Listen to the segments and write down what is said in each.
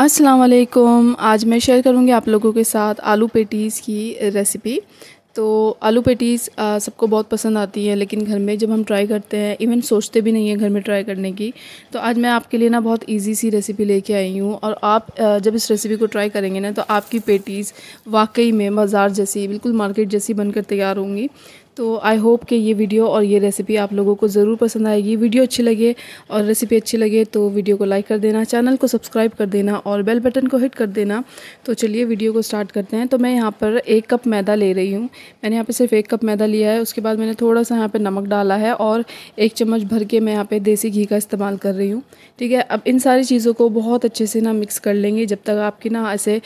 अस्सलाम वालेकुम आज मैं शेयर करूँगी आप लोगों के साथ आलू पेटीज़ की रेसिपी तो आलू पेटीज़ सबको बहुत पसंद आती है लेकिन घर में जब हम ट्राई करते हैं इवन सोचते भी नहीं हैं घर में ट्राई करने की तो आज मैं आपके लिए ना बहुत इजी सी रेसिपी लेके आई हूँ और आप जब इस रेसिपी को ट्राई करेंगे ना तो आपकी पेटीज़ वाकई में बाज़ार जैसी बिल्कुल मार्केट जैसी बनकर तैयार होंगी तो आई होप कि ये वीडियो और ये रेसिपी आप लोगों को ज़रूर पसंद आएगी वीडियो अच्छी लगे और रेसिपी अच्छी लगे तो वीडियो को लाइक कर देना चैनल को सब्सक्राइब कर देना और बेल बटन को हिट कर देना तो चलिए वीडियो को स्टार्ट करते हैं तो मैं यहाँ पर एक कप मैदा ले रही हूँ मैंने यहाँ पर सिर्फ एक कप मैदा लिया है उसके बाद मैंने थोड़ा सा यहाँ पर नमक डाला है और एक चम्मच भर के मैं यहाँ पर देसी घी का इस्तेमाल कर रही हूँ ठीक है अब इन सारी चीज़ों को बहुत अच्छे से ना मिक्स कर लेंगे जब तक आपकी ना ऐसे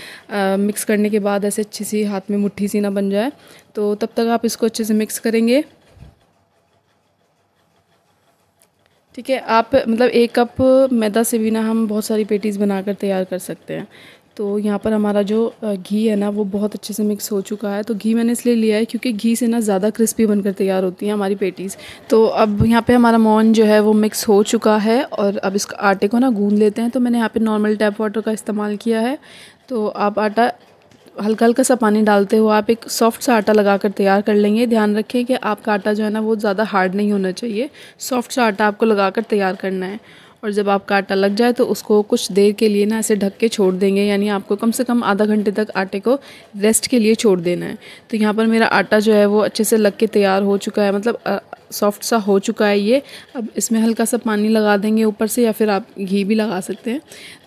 मिक्स करने के बाद ऐसे अच्छी सी हाथ में मुठ्ठी सी ना बन जाए तो तब तक आप इसको अच्छे से मिक्स करेंगे ठीक है आप मतलब एक कप मैदा से भी ना हम बहुत सारी पेटीज़ बनाकर तैयार कर सकते हैं तो यहाँ पर हमारा जो घी है ना वो बहुत अच्छे से मिक्स हो चुका है तो घी मैंने इसलिए लिया है क्योंकि घी से ना ज़्यादा क्रिस्पी बनकर तैयार होती हैं हमारी पेटीज़ तो अब यहाँ पे हमारा मौन जो है वो मिक्स हो चुका है और अब इस आटे को ना गूंद लेते हैं तो मैंने यहाँ पे नॉर्मल टैप वाटर का इस्तेमाल किया है तो आप आटा हल्का हल्का सा पानी डालते हुए आप एक सॉफ्ट सा आटा लगा कर तैयार कर लेंगे ध्यान रखें कि आपका आटा जो है ना वो ज़्यादा हार्ड नहीं होना चाहिए सॉफ्ट सा आटा आपको लगा कर तैयार करना है और जब आपका आटा लग जाए तो उसको कुछ देर के लिए ना ऐसे ढक के छोड़ देंगे यानी आपको कम से कम आधा घंटे तक आटे को रेस्ट के लिए छोड़ देना है तो यहाँ पर मेरा आटा जो है वो अच्छे से लग के तैयार हो चुका है मतलब सॉफ्ट सा हो चुका है ये अब इसमें हल्का सा पानी लगा देंगे ऊपर से या फिर आप घी भी लगा सकते हैं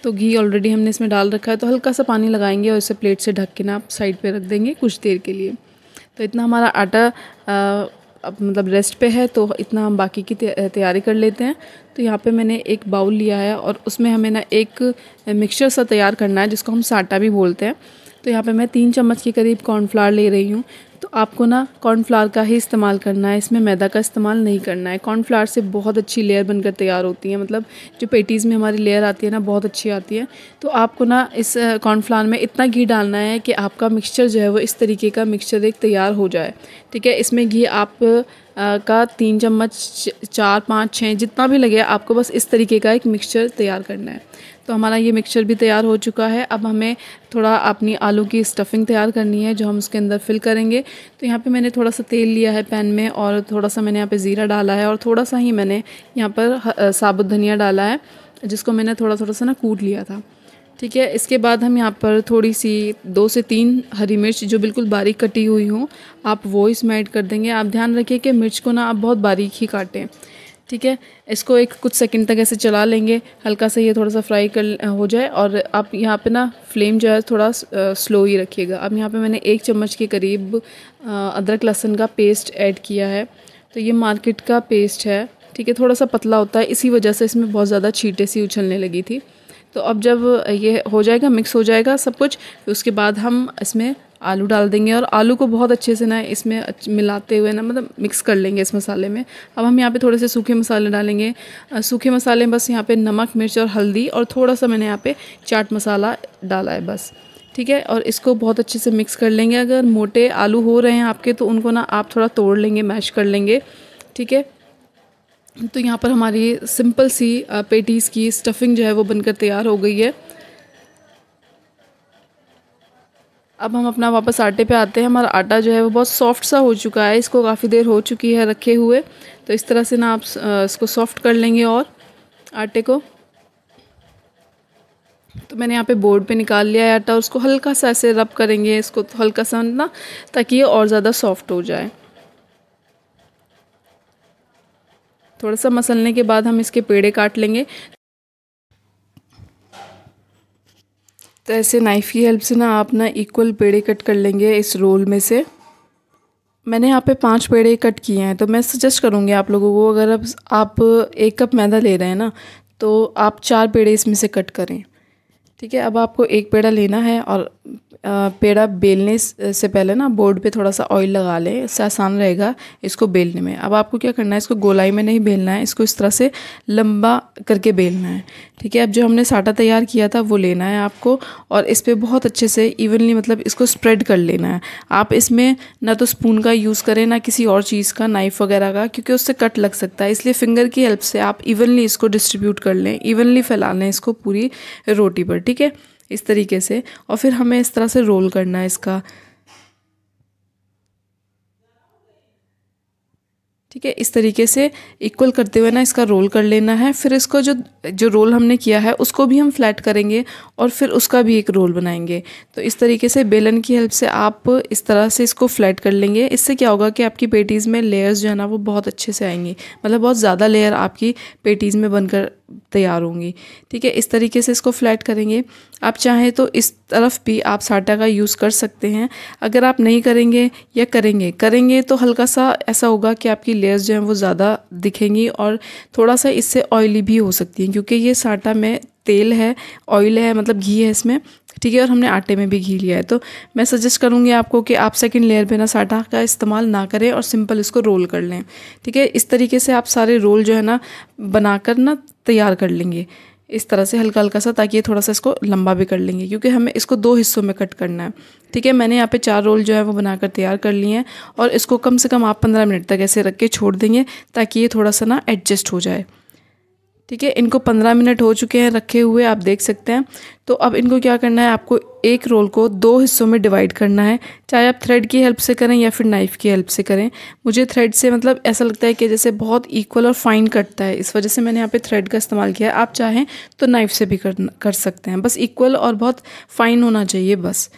तो घी ऑलरेडी हमने इसमें डाल रखा है तो हल्का सा पानी लगाएंगे और इसे प्लेट से ढक के ना आप साइड पर रख देंगे कुछ देर के लिए तो इतना हमारा आटा अब मतलब रेस्ट पे है तो इतना हम बाकी की तैयारी कर लेते हैं तो यहाँ पे मैंने एक बाउल लिया है और उसमें हमें ना एक मिक्सचर सा तैयार करना है जिसको हम साटा भी बोलते हैं तो यहाँ पे मैं तीन चम्मच के करीब कॉर्नफ्लावर ले रही हूँ तो आपको ना कॉर्नफ्लावर का ही इस्तेमाल करना है इसमें मैदा का इस्तेमाल नहीं करना है कॉर्नफ्लावर से बहुत अच्छी लेयर बनकर तैयार होती है मतलब जो पेटीज़ में हमारी लेयर आती है ना बहुत अच्छी आती है तो आपको ना इस कॉर्नफ्लावर में इतना घी डालना है कि आपका मिक्सचर जो है वो इस तरीके का मिक्सचर एक तैयार हो जाए ठीक है इसमें घी आप का तीन चम्मच चार पाँच छः जितना भी लगे आपको बस इस तरीके का एक मिक्सचर तैयार करना है तो हमारा ये मिक्सचर भी तैयार हो चुका है अब हमें थोड़ा अपनी आलू की स्टफिंग तैयार करनी है जो हम उसके अंदर फिल करेंगे तो यहाँ पे मैंने थोड़ा सा तेल लिया है पैन में और थोड़ा सा मैंने यहाँ पे ज़ीरा डाला है और थोड़ा सा ही मैंने यहाँ पर साबुत धनिया डाला है जिसको मैंने थोड़ा थोड़ा सा ना कूट लिया था ठीक है इसके बाद हम यहाँ पर थोड़ी सी दो से तीन हरी मिर्च जो बिल्कुल बारीक कटी हुई हो आप वो इसमें ऐड कर देंगे आप ध्यान रखिए कि मिर्च को ना आप बहुत बारीक ही काटें ठीक है इसको एक कुछ सेकंड तक ऐसे चला लेंगे हल्का सा ये थोड़ा सा फ्राई कर हो जाए और आप यहाँ पे ना फ्लेम जो है थोड़ा स्लो ही रखिएगा अब यहाँ पे मैंने एक चम्मच के करीब अदरक लहसुन का पेस्ट ऐड किया है तो ये मार्केट का पेस्ट है ठीक है थोड़ा सा पतला होता है इसी वजह से इसमें बहुत ज़्यादा छीटे सी उछलने लगी थी तो अब जब ये हो जाएगा मिक्स हो जाएगा सब कुछ उसके बाद हम इसमें आलू डाल देंगे और आलू को बहुत अच्छे से ना इसमें मिलाते हुए ना मतलब मिक्स कर लेंगे इस मसाले में अब हम यहाँ पे थोड़े से सूखे मसाले डालेंगे सूखे मसाले बस यहाँ पे नमक मिर्च और हल्दी और थोड़ा सा मैंने यहाँ पे चाट मसाला डाला है बस ठीक है और इसको बहुत अच्छे से मिक्स कर लेंगे अगर मोटे आलू हो रहे हैं आपके तो उनको ना आप थोड़ा तोड़ लेंगे मैश कर लेंगे ठीक है तो यहाँ पर हमारी सिंपल सी पेटीज़ की स्टफिंग जो है वो बनकर तैयार हो गई है अब हम अपना वापस आटे पे आते हैं हमारा आटा जो है वो बहुत सॉफ्ट सा हो चुका है इसको काफ़ी देर हो चुकी है रखे हुए तो इस तरह से ना आप इसको सॉफ्ट कर लेंगे और आटे को तो मैंने यहाँ पे बोर्ड पे निकाल लिया है आटा उसको हल्का सा ऐसे रब करेंगे इसको तो हल्का सा ना ताकि ये और ज़्यादा सॉफ्ट हो जाए थोड़ा सा मसलने के बाद हम इसके पेड़े काट लेंगे तो ऐसे नाइफ़ की हेल्प से ना आप ना इक्वल पेड़े कट कर लेंगे इस रोल में से मैंने यहाँ पे पांच पेड़े कट किए हैं तो मैं सजेस्ट करूँगी आप लोगों को अगर अब आप एक कप मैदा ले रहे हैं ना तो आप चार पेड़े इसमें से कट करें ठीक है अब आपको एक पेड़ा लेना है और पेड़ा बेलने से पहले ना बोर्ड पे थोड़ा सा ऑयल लगा लें इससे आसान रहेगा इसको बेलने में अब आपको क्या करना है इसको गोलाई में नहीं बेलना है इसको इस तरह से लंबा करके बेलना है ठीक है अब जो हमने साटा तैयार किया था वो लेना है आपको और इस पर बहुत अच्छे से इवनली मतलब इसको स्प्रेड कर लेना है आप इसमें ना तो स्पून का यूज़ करें ना किसी और चीज़ का नाइफ़ वगैरह का क्योंकि उससे कट लग सकता है इसलिए फिंगर की हेल्प से आप इवनली इसको डिस्ट्रीब्यूट कर लें इवनली फैला लें इसको पूरी रोटी पर ठीक है इस तरीके से और फिर हमें इस तरह से रोल करना है इसका ठीक है इस तरीके से इक्वल करते हुए ना इसका रोल कर लेना है फिर इसको जो जो रोल हमने किया है उसको भी हम फ्लैट करेंगे और फिर उसका भी एक रोल बनाएंगे तो इस तरीके से बेलन की हेल्प से आप इस तरह से इसको फ्लैट कर लेंगे इससे क्या होगा कि आपकी पेटीज़ में लेयर्स जो है ना वो बहुत अच्छे से आएंगी मतलब बहुत ज़्यादा लेयर आपकी पेटीज़ में बनकर तैयार होंगी ठीक है इस तरीके से इसको फ्लैट करेंगे आप चाहें तो इस तरफ भी आप साटा का यूज़ कर सकते हैं अगर आप नहीं करेंगे या करेंगे करेंगे तो हल्का सा ऐसा होगा कि आपकी लेयर्स जो हैं वो ज़्यादा दिखेंगी और थोड़ा सा इससे ऑयली भी हो सकती हैं क्योंकि ये साटा में तेल है ऑयल है मतलब घी है इसमें ठीक है और हमने आटे में भी घी लिया है तो मैं सजेस्ट करूँगी आपको कि आप सेकंड लेयर पे ना साटा का इस्तेमाल ना करें और सिंपल इसको रोल कर लें ठीक है इस तरीके से आप सारे रोल जो है ना बनाकर ना तैयार कर लेंगे इस तरह से हल्का हल्का सा ताकि ये थोड़ा सा इसको लंबा भी कर लेंगे क्योंकि हमें इसको दो हिस्सों में कट करना है ठीक है मैंने यहाँ पे चार रोल जो है वो बनाकर तैयार कर लिए हैं और इसको कम से कम आप पंद्रह मिनट तक ऐसे रख के छोड़ देंगे ताकि ये थोड़ा सा ना एडजस्ट हो जाए ठीक है इनको पंद्रह मिनट हो चुके हैं रखे हुए आप देख सकते हैं तो अब इनको क्या करना है आपको एक रोल को दो हिस्सों में डिवाइड करना है चाहे आप थ्रेड की हेल्प से करें या फिर नाइफ़ की हेल्प से करें मुझे थ्रेड से मतलब ऐसा लगता है कि जैसे बहुत इक्वल और फाइन कटता है इस वजह से मैंने यहाँ पे थ्रेड का इस्तेमाल किया है आप चाहें तो नाइफ़ से भी कर कर सकते हैं बस इक्वल और बहुत फाइन होना चाहिए बस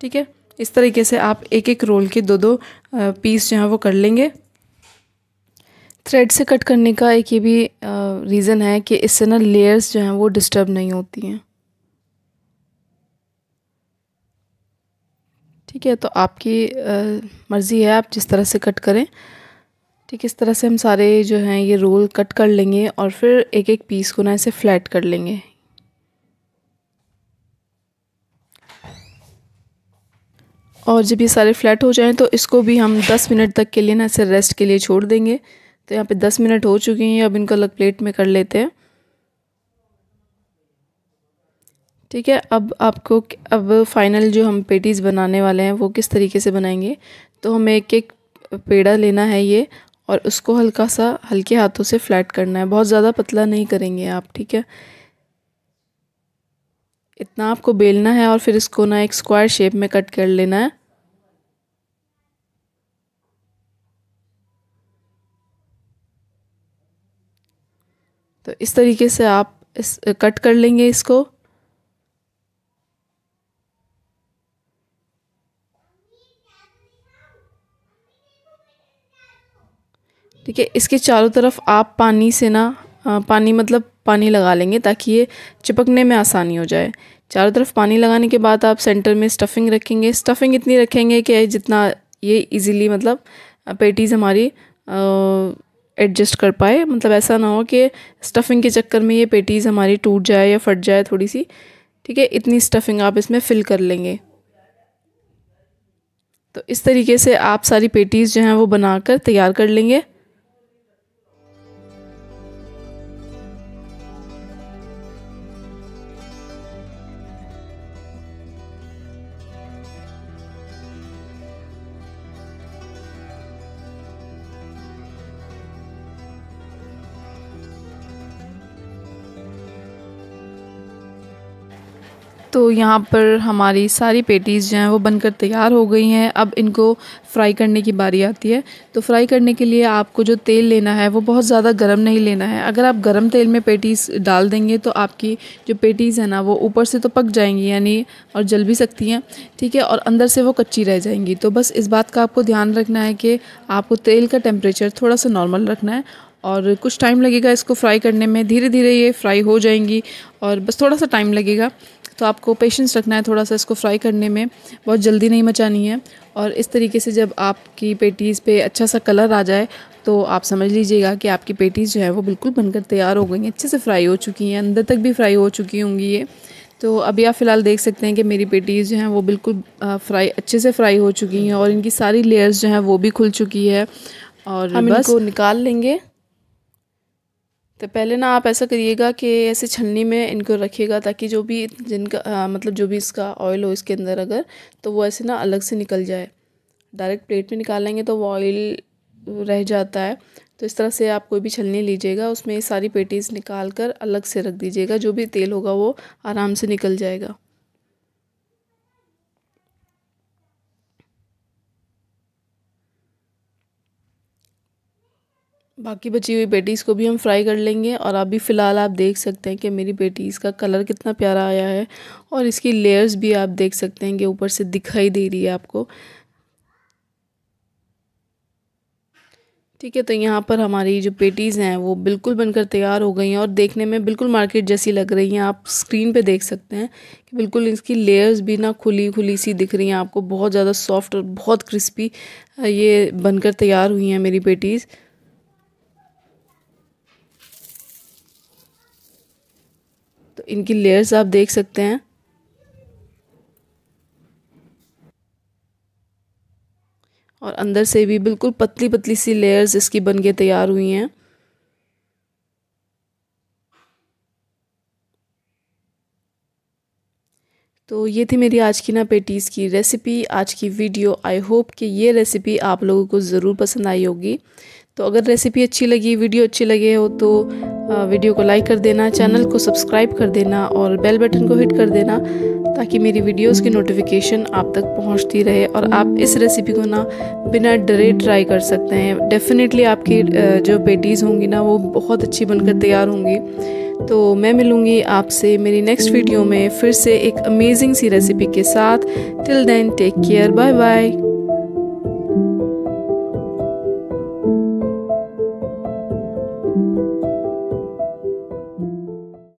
ठीक है इस तरीके से आप एक एक रोल के दो दो पीस जो हैं वो कर लेंगे थ्रेड से कट करने का एक ये भी रीज़न है कि इससे ना लेयर्स जो हैं वो डिस्टर्ब नहीं होती हैं ठीक है तो आपकी मर्ज़ी है आप जिस तरह से कट करें ठीक इस तरह से हम सारे जो हैं ये रोल कट कर लेंगे और फिर एक एक पीस को ना इसे फ्लैट कर लेंगे और जब ये सारे फ्लैट हो जाएं तो इसको भी हम 10 मिनट तक के लिए ना इसे रेस्ट के लिए छोड़ देंगे तो यहाँ पे दस मिनट हो चुके हैं अब इनको अलग प्लेट में कर लेते हैं ठीक है अब आपको अब फाइनल जो हम पेटीज़ बनाने वाले हैं वो किस तरीके से बनाएंगे तो हमें एक एक पेड़ा लेना है ये और उसको हल्का सा हल्के हाथों से फ्लैट करना है बहुत ज़्यादा पतला नहीं करेंगे आप ठीक है इतना आपको बेलना है और फिर इसको ना एक स्क्वायर शेप में कट कर लेना है तो इस तरीके से आप इस कट कर लेंगे इसको ठीक है इसके चारों तरफ आप पानी से ना पानी मतलब पानी लगा लेंगे ताकि ये चिपकने में आसानी हो जाए चारों तरफ पानी लगाने के बाद आप सेंटर में स्टफिंग रखेंगे स्टफिंग इतनी रखेंगे कि जितना ये इजीली मतलब पेटीज़ हमारी आ, एडजस्ट कर पाए मतलब ऐसा ना हो कि स्टफ़िंग के चक्कर में ये पेटीज़ हमारी टूट जाए या फट जाए थोड़ी सी ठीक है इतनी स्टफ़िंग आप इसमें फ़िल कर लेंगे तो इस तरीके से आप सारी पेटीज़ जो हैं वो बनाकर तैयार कर लेंगे तो यहाँ पर हमारी सारी पेटीज़ जो हैं वो बनकर तैयार हो गई हैं अब इनको फ्राई करने की बारी आती है तो फ्राई करने के लिए आपको जो तेल लेना है वो बहुत ज़्यादा गर्म नहीं लेना है अगर आप गर्म तेल में पेटीज़ डाल देंगे तो आपकी जो पेटीज़ है ना वो ऊपर से तो पक जाएंगी यानी और जल भी सकती हैं ठीक है और अंदर से वो कच्ची रह जाएंगी तो बस इस बात का आपको ध्यान रखना है कि आपको तेल का टेम्परेचर थोड़ा सा नॉर्मल रखना है और कुछ टाइम लगेगा इसको फ्राई करने में धीरे धीरे ये फ्राई हो जाएंगी और बस थोड़ा सा टाइम लगेगा तो आपको पेशेंस रखना है थोड़ा सा इसको फ्राई करने में बहुत जल्दी नहीं मचानी है और इस तरीके से जब आपकी पेटीज़ पे अच्छा सा कलर आ जाए तो आप समझ लीजिएगा कि आपकी पेटीज़ जो है वो बिल्कुल बनकर तैयार हो गई हैं अच्छे से फ्राई हो चुकी हैं अंदर तक भी फ्राई हो चुकी होंगी ये तो अभी आप फ़िलहाल देख सकते हैं कि मेरी पेटीज़ जो हैं वो बिल्कुल फ्राई अच्छे से फ्राई हो चुकी हैं और इनकी सारी लेयर्स जो हैं वो भी खुल चुकी है और हम बस इनको निकाल लेंगे तो पहले ना आप ऐसा करिएगा कि ऐसे छलनी में इनको रखिएगा ताकि जो भी जिनका आ, मतलब जो भी इसका ऑयल हो इसके अंदर अगर तो वो ऐसे ना अलग से निकल जाए डायरेक्ट प्लेट में निकालेंगे तो वो ऑयल रह जाता है तो इस तरह से आप कोई भी छलनी लीजिएगा उसमें सारी पेटीज़ निकाल कर अलग से रख दीजिएगा जो भी तेल होगा वो आराम से निकल जाएगा बाकी बची हुई पेटीज़ को भी हम फ्राई कर लेंगे और अभी फ़िलहाल आप देख सकते हैं कि मेरी पेटीज़ का कलर कितना प्यारा आया है और इसकी लेयर्स भी आप देख सकते हैं कि ऊपर से दिखाई दे रही है आपको ठीक है तो यहाँ पर हमारी जो पेटीज़ हैं वो बिल्कुल बनकर तैयार हो गई हैं और देखने में बिल्कुल मार्केट जैसी लग रही हैं आप स्क्रीन पे देख सकते हैं कि बिल्कुल इसकी लेयर्स भी ना खुली खुली सी दिख रही हैं आपको बहुत ज़्यादा सॉफ्ट और बहुत क्रिस्पी ये बनकर तैयार हुई हैं मेरी पेटीज़ इनकी लेयर्स आप देख सकते हैं और अंदर से भी बिल्कुल पतली पतली सी लेयर्स इसकी बन के तैयार हुई हैं तो ये थी मेरी आज की ना पेटीज़ की रेसिपी आज की वीडियो आई होप कि ये रेसिपी आप लोगों को ज़रूर पसंद आई होगी तो अगर रेसिपी अच्छी लगी वीडियो अच्छी लगे हो तो वीडियो को लाइक कर देना चैनल को सब्सक्राइब कर देना और बेल बटन को हिट कर देना ताकि मेरी वीडियोस की नोटिफिकेशन आप तक पहुंचती रहे और आप इस रेसिपी को ना बिना डरे ट्राई कर सकते हैं डेफिनेटली आपकी जो पेटीज़ होंगी ना वो बहुत अच्छी बनकर तैयार होंगी तो मैं मिलूँगी आपसे मेरी नेक्स्ट वीडियो में फिर से एक अमेजिंग सी रेसिपी के साथ till then take care bye bye